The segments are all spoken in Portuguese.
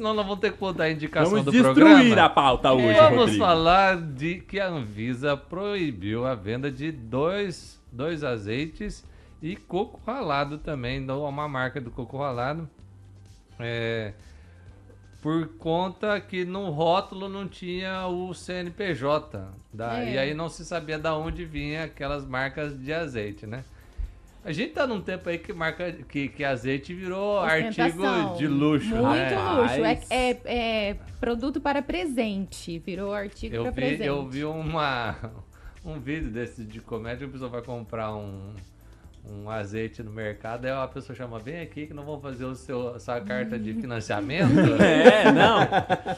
senão nós vamos ter que contar a indicação vamos do programa. Vamos destruir a pauta hoje, Vamos Rodrigo. falar de que a Anvisa proibiu a venda de dois, dois azeites e coco ralado também, então, é uma marca do coco ralado. É, por conta que no rótulo não tinha o CNPJ. Da, é. E aí não se sabia de onde vinha aquelas marcas de azeite, né? A gente tá num tempo aí que marca que, que azeite virou artigo de luxo, né? Muito né? luxo. É, é, é, produto para presente. Virou artigo eu para vi, presente. Eu vi uma, um vídeo desse de comédia, a pessoa vai comprar um, um azeite no mercado, aí a pessoa chama, vem aqui que não vão fazer o seu, sua carta de financiamento. é, não.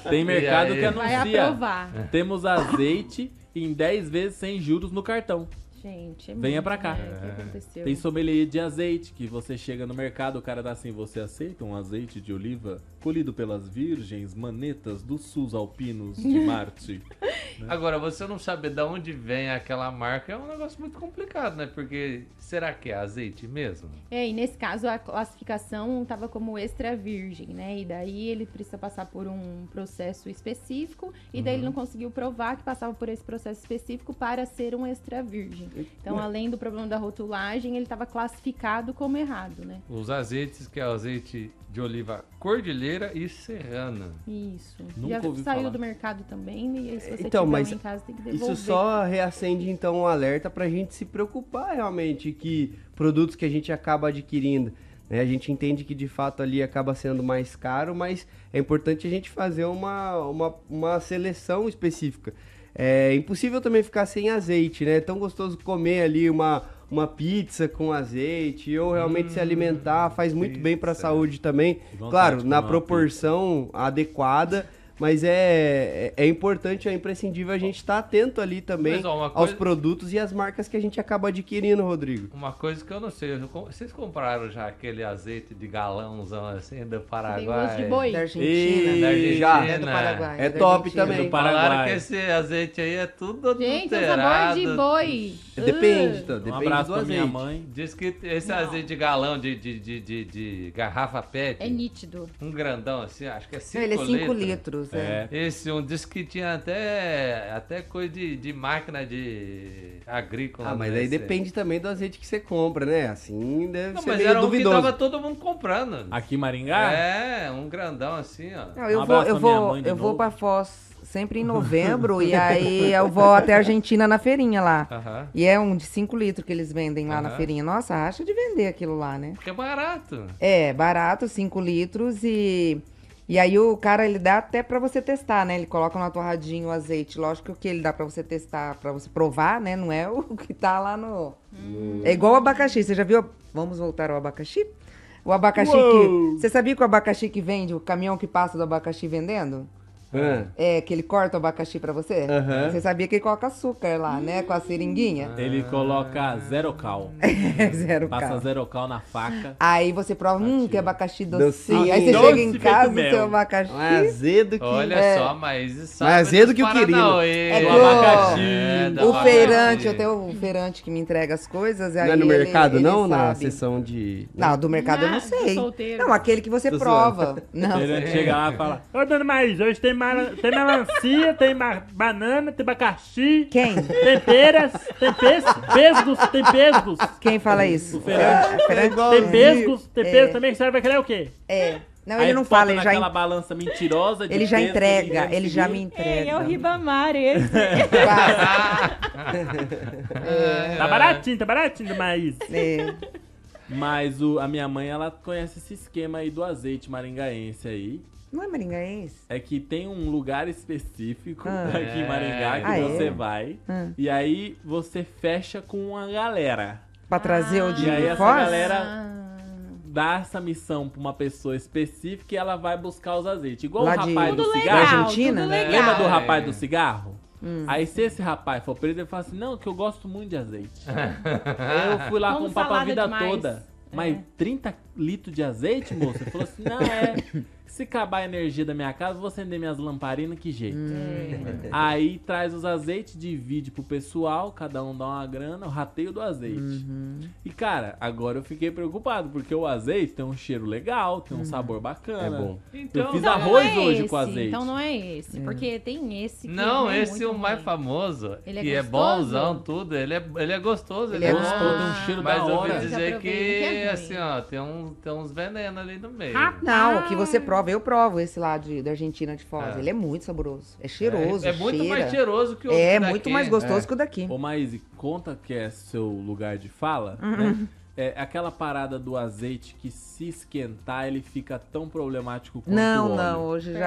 Tem mercado aí, que anuncia. Vai aprovar. Temos azeite em 10 vezes sem juros no cartão. Gente, é Venha pra cá. É. Tem sommelier de azeite, que você chega no mercado, o cara dá assim, você aceita um azeite de oliva colhido pelas virgens manetas dos sus alpinos de Marte? Né? Agora, você não saber de onde vem aquela marca é um negócio muito complicado, né? Porque será que é azeite mesmo? É, e nesse caso a classificação estava como extra virgem, né? E daí ele precisa passar por um processo específico e daí uhum. ele não conseguiu provar que passava por esse processo específico para ser um extra virgem. Então, além do problema da rotulagem, ele estava classificado como errado, né? Os azeites, que é o azeite de oliva cordilheira e serrana. Isso. Nunca Já saiu falar. do mercado também, e aí se você então, então, então, mas casa, isso só reacende então um alerta para a gente se preocupar realmente que produtos que a gente acaba adquirindo, né? A gente entende que de fato ali acaba sendo mais caro, mas é importante a gente fazer uma, uma, uma seleção específica. É impossível também ficar sem azeite, né? É tão gostoso comer ali uma, uma pizza com azeite ou realmente hum, se alimentar, faz muito pizza. bem para a saúde também. claro, na proporção pizza. adequada mas é, é, é importante, é imprescindível a gente estar tá atento ali também ó, coisa... aos produtos e às marcas que a gente acaba adquirindo, Rodrigo. Uma coisa que eu não sei, vocês compraram já aquele azeite de galãozão assim do Paraguai? Tem de boi. Da Argentina. E... Da Argentina. Já. É do Paraguai. É, é top também. É do Paraguai. que esse azeite aí é tudo Gente, o é sabor de boi. Depende, então. Depende um abraço do azeite. minha mãe. Diz que esse não. azeite de galão de, de, de, de, de garrafa pet. É nítido. Um grandão assim, acho que é 5 litros. ele é 5 litros. Deus, né? é. Esse um disco que tinha até, até coisa de, de máquina de agrícola. Ah, mas né, aí depende também do azeite que você compra, né? Assim deve não, ser mas meio era duvidoso. um que tava todo mundo comprando. Aqui em Maringá? É, um grandão assim, ó. Não, eu um vou, eu vou, eu vou pra Foz sempre em novembro, e aí eu vou até a Argentina na feirinha lá. E é um de 5 litros que eles vendem lá na feirinha. Nossa, acha de vender aquilo lá, né? Porque é barato. É, barato, 5 litros e e aí o cara ele dá até para você testar, né? Ele coloca na torradinha o azeite. Lógico que ele dá para você testar, para você provar, né? Não é o que tá lá no. Hum. É igual o abacaxi. Você já viu? Vamos voltar ao abacaxi? O abacaxi Uou. que. Você sabia que o abacaxi que vende, o caminhão que passa do abacaxi vendendo? É. é, que ele corta o abacaxi pra você, você sabia que ele coloca açúcar lá, né? Com a hum. seringuinha. Ele ah. coloca zero cal. É, zero Passa cal. zero cal na faca. Aí você prova, hum, que é abacaxi docinho. docinho. Aí você Doce chega em casa e seu abacaxi. Mais azedo que. Olha é. só, mas isso azedo que o queria É o abacaxi. É, o feirante, eu tenho o feirante que me entrega as coisas. Não é no ele, mercado, ele, não? Ele na sessão de. Né? Não, do mercado não, eu não sei. Não, aquele que você prova. O Não. chega lá e fala: Ô, dona Maís, hoje tem tem melancia, tem banana, tem abacaxi. Quem? Tem peras, tem pes, pesgos, tem pesgos. Quem fala isso? O Ferrante. É, tem pesgos, tem é. pesgos também, que a senhora vai querer o quê? É. Não, ele não fala, ele já, naquela balança mentirosa de ele já entrega, de ele já me Ei, é o Ribamar esse. Tá baratinho, tá baratinho, demais. É. Mas o, a minha mãe, ela conhece esse esquema aí do azeite maringaense aí. Não é maringaense? É que tem um lugar específico ah. aqui em Maringá que ah, é? você é? vai. Ah. E aí você fecha com uma galera. Pra trazer o de ah. E aí essa Foz? galera ah. dá essa missão pra uma pessoa específica e ela vai buscar os azeites. Igual Lá o rapaz de... do cigarro. Argentina? Né? Lembra do rapaz é. do cigarro? Hum. Aí se esse rapaz for preso, ele fala assim, não, que eu gosto muito de azeite. eu fui lá Como com o vida demais. toda. Mas 30 é. litros de azeite, moça? Ele falou assim, não, é... Se acabar a energia da minha casa, vou acender minhas lamparinas, que jeito. Hum. Aí traz os azeites, divide pro pessoal, cada um dá uma grana, o rateio do azeite. Uhum. E cara, agora eu fiquei preocupado, porque o azeite tem um cheiro legal, tem um uhum. sabor bacana. É bom. Então, eu fiz então arroz é hoje esse, com azeite. Então não é esse, é. porque tem esse que Não, é esse é o mais famoso, ele é que é bonzão, tudo. Ele é, ele é gostoso, ele, ele é, é gostoso, tem um cheiro Mas da hora. Mas eu ouvi dizer que, que assim, ó, tem, um, tem uns venenos ali no meio. Ah, não, o que você prova prova, eu provo esse lá de, da Argentina de Foz. É. Ele é muito saboroso. É cheiroso. É, é muito cheira. mais cheiroso que o É daqui. muito mais gostoso é. que o daqui. Ô, Maís, conta que é seu lugar de fala, uhum. né? É aquela parada do azeite que se esquentar ele fica tão problemático quanto não, o óleo. Não, não, hoje já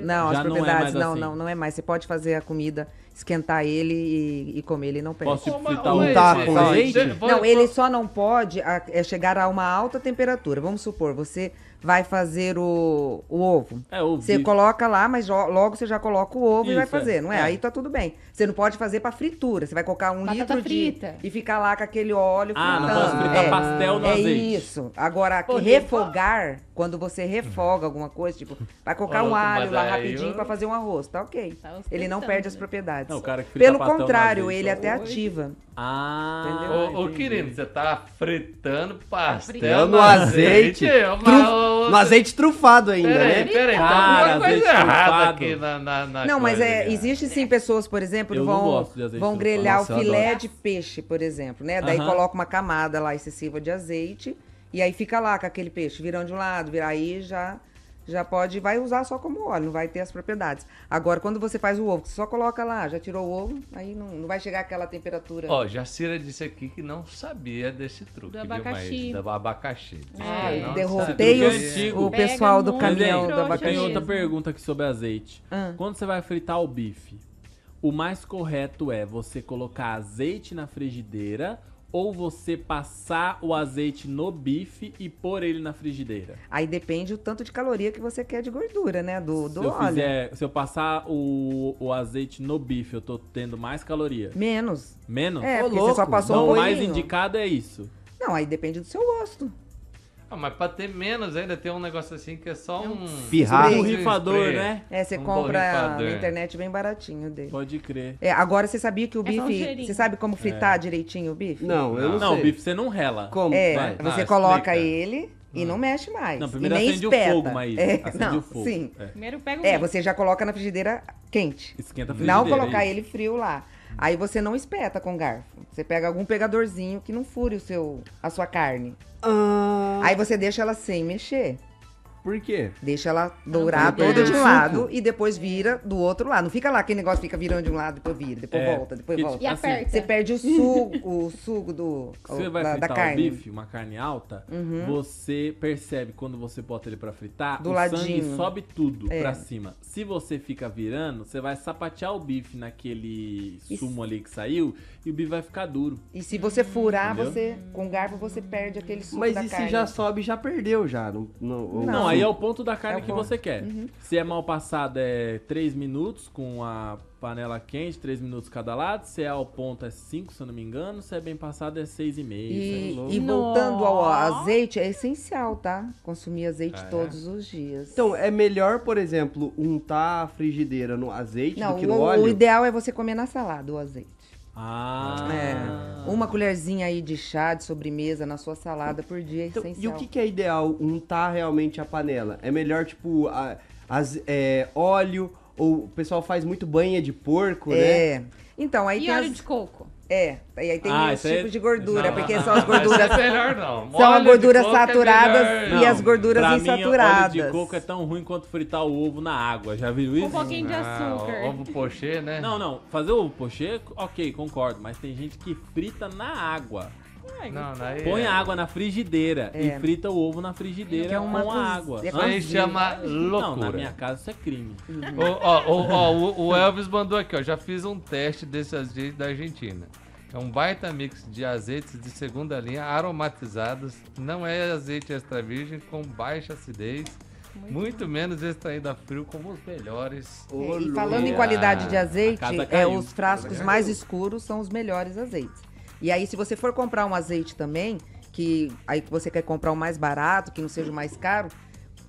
não, já as propriedades não, é mais não, assim. não, não é mais. Você pode fazer a comida esquentar ele e, e comer, ele não perde. Posso fritar um taco com leite? Não, ele só não pode a, é chegar a uma alta temperatura. Vamos supor, você vai fazer o, o ovo. É, ovo. Você coloca lá, mas logo você já coloca o ovo Isso, e vai é. fazer, não é? é? Aí tá tudo bem. Você não pode fazer pra fritura. Você vai colocar um Batata litro frita. de e ficar lá com aquele óleo ah, fritando. Ah, não posso fritar é, pastel no é azeite. É isso. Agora, Pô, refogar, quando você refoga alguma coisa, tipo, vai colocar Pronto, um alho lá rapidinho eu... para fazer um arroz, tá ok. Tá Ele não perde as propriedades. Não, cara que Pelo contrário, ele até hoje. ativa. Ah, ô, ô querido, você tá fritando pastel no azeite. É azeite truf... outra... No azeite trufado ainda, né? Peraí, tá uma coisa errada aqui na, na, na Não, mas é, existe sim pessoas, por exemplo, eu vão, vão grelhar Nossa, o filé de peixe, por exemplo, né? Daí uh -huh. coloca uma camada lá excessiva de azeite e aí fica lá com aquele peixe, virando de um lado, vira aí já já pode, vai usar só como óleo, não vai ter as propriedades. Agora, quando você faz o ovo, você só coloca lá, já tirou o ovo, aí não, não vai chegar aquela temperatura. Ó, Jacira disse aqui que não sabia desse truque, do abacaxi. Viu, da abacaxi. É, é derrotei os, o pessoal Pega do caminhão do abacaxi. Tem outra pergunta aqui sobre azeite. Ah. Quando você vai fritar o bife, o mais correto é você colocar azeite na frigideira ou você passar o azeite no bife e pôr ele na frigideira? Aí depende o tanto de caloria que você quer de gordura, né? Do, do se óleo. Fizer, se eu passar o, o azeite no bife, eu tô tendo mais caloria? Menos. Menos? É, Ô, louco. você só passou Não, um o mais indicado é isso. Não, aí depende do seu gosto. Ah, mas pra ter menos ainda, tem um negócio assim que é só um. Pirrar. Um borrifador, né? É, você um compra na internet bem baratinho dele. Pode crer. É, agora você sabia que o é bife. Você sabe como fritar é. direitinho o bife? Não, eu não, não sei. o bife você não rela. Como? É, Vai. você ah, coloca explica. ele. E não mexe mais. Não, primeiro e nem acende espeta. o fogo, mas é, acende não, o fogo. Sim. É. Primeiro pega o É, você já coloca na frigideira quente. Esquenta a frigideira. Não é colocar ele frio lá. Aí você não espeta com garfo. Você pega algum pegadorzinho que não fure o seu, a sua carne. Ah. Aí você deixa ela sem mexer. Por quê? Deixa ela dourar toda de um lado e depois vira do outro lado. Não fica lá aquele negócio fica virando de um lado, depois vira, depois é, volta, depois volta. Tipo e assim, aperta. Você perde o suco o suco do você o, vai da, fritar da carne. Um bife, uma carne alta, uhum. você percebe quando você bota ele para fritar, do o ladinho. sangue sobe tudo é. para cima. Se você fica virando, você vai sapatear o bife naquele sumo ali que saiu e o bife vai ficar duro. E se você furar, Entendeu? você com garfo você perde aquele suco Mas da e se já sobe, já perdeu já. Não, não, não, não Aí é o ponto da carne é que você quer. Uhum. Se é mal passada, é 3 minutos com a panela quente, 3 minutos cada lado. Se é ao ponto, é 5, se eu não me engano. Se é bem passado, é 6,5. E, meio. e é voltando ao azeite, é essencial, tá? Consumir azeite ah, é. todos os dias. Então, é melhor, por exemplo, untar a frigideira no azeite não, do que no o, óleo? o ideal é você comer na salada o azeite. Ah. É. Uma colherzinha aí de chá de sobremesa na sua salada por dia é então, essencial. E o que, que é ideal untar tá realmente a panela? É melhor, tipo, a, as, é, óleo, ou o pessoal faz muito banha de porco, é. né? Então, aí e tem óleo as... de coco. É, e aí tem ah, esse tipo é... de gordura, não, porque são as gorduras. Não é melhor não. São as gorduras é saturadas é não, e as gorduras pra insaturadas. Mim, óleo de coco é tão ruim quanto fritar o ovo na água. Já viu isso? Um pouquinho de ah, açúcar. Ah, ovo pochê, né? Não, não. Fazer ovo pochê, ok, concordo. Mas tem gente que frita na água não, então. daí Põe é... água na frigideira é. e frita o ovo na frigideira é uma com a água. É isso aí chama loucura. Não, na minha casa isso é crime. Uhum. o, o, Elvis mandou aqui, ó. Já fiz um teste desse azeite da Argentina. É um baita mix de azeites de segunda linha aromatizados. Não é azeite extra virgem com baixa acidez. Muito, muito menos extraído a frio como os melhores. É, e falando em qualidade de azeite, é, os frascos mais escuros são os melhores azeites. E aí, se você for comprar um azeite também, que aí que você quer comprar o um mais barato, que não seja o mais caro,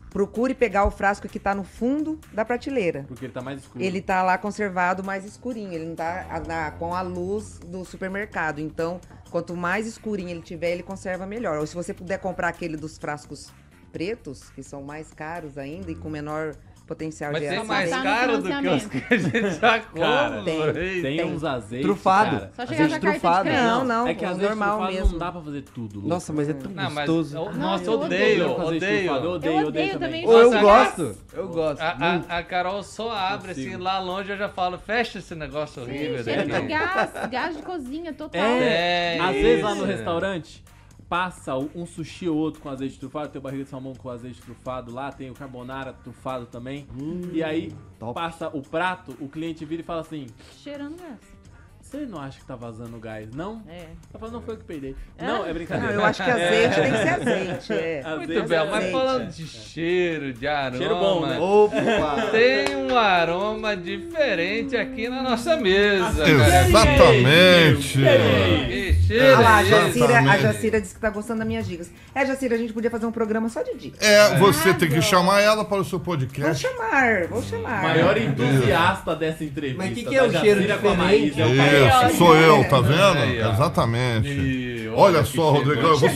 procure pegar o frasco que está no fundo da prateleira. Porque ele está mais escuro. Ele está lá conservado mais escurinho, ele não está com a luz do supermercado. Então, quanto mais escurinho ele tiver, ele conserva melhor. Ou se você puder comprar aquele dos frascos pretos, que são mais caros ainda e com menor potencial Mas de mais caro do que os que a gente já compra. Tem, tem, tem uns azeites. Trufado. Cara. Só chegar azeite trufado. Não, não. É que às normal mesmo. Não dá pra fazer tudo. Nossa, mas é tão não, gostoso. Mas, nossa, eu odeio, odeio. Odeio, eu odeio, eu odeio também. eu é gosto. Eu gosto. A, a, a Carol só abre assim, lá longe eu já falo, fecha esse negócio horrível. Cheiro é de é gás, gás de cozinha total. É, às vezes lá no restaurante passa um sushi ou outro com azeite trufado, tem o barriga de salmão com azeite trufado lá, tem o carbonara trufado também. Hum, e aí top. passa o prato, o cliente vira e fala assim: cheirando essa. Você não acha que tá vazando gás, não? É. Tá falando, não foi o que peidei. É. Não, é brincadeira. Não, eu acho que é. azeite é. tem que ser azeite. É. Muito é azeite, bem, mas falando é. de cheiro, de aroma. Cheiro bom, né? Opa! Tem um aroma diferente aqui na nossa mesa. Exatamente! cheiro! Olha lá, a Jacira, a Jacira disse que tá gostando das minhas dicas. É, Jacira, a gente podia fazer um programa só de dicas. É, você tem que chamar ela para o seu podcast. Vou chamar, vou chamar. Maior entusiasta dessa entrevista. Mas o que, que é né? o cheiro diferente? É o isso, sou eu, tá vendo? Exatamente. Olha só, Rodrigão, eu vou segurar.